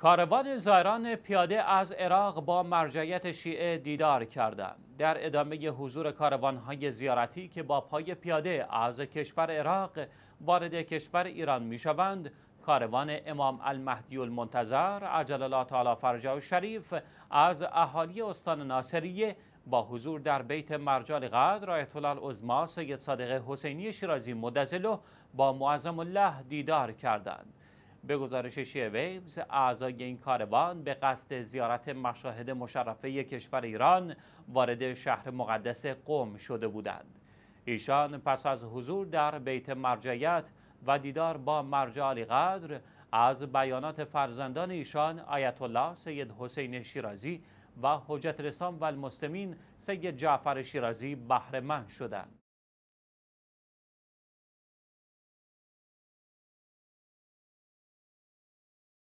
کاروان زائران پیاده از عراق با مرجعیت شیعه دیدار کردند. در ادامه حضور کاروانهای زیارتی که با پای پیاده از کشور عراق وارد کشور ایران میشوند، کاروان امام المهدی المنتظر عجل الله تعالی فرجا و شریف از اهالی استان ناصریه با حضور در بیت مرجال قدر رایت الله سید صادق حسینی شیرازی مدزلو با معظم الله دیدار کردند. به گزارش شیعه ویوز اعضای این کاروان به قصد زیارت مشاهد مشرفه کشور ایران وارد شهر مقدس قم شده بودند ایشان پس از حضور در بیت مرجعیت و دیدار با مرجع قدر از بیانات فرزندان ایشان آیت الله سید حسین شیرازی و حجت رسام و المسلمین سید جعفر شیرازی بهرهمند شدند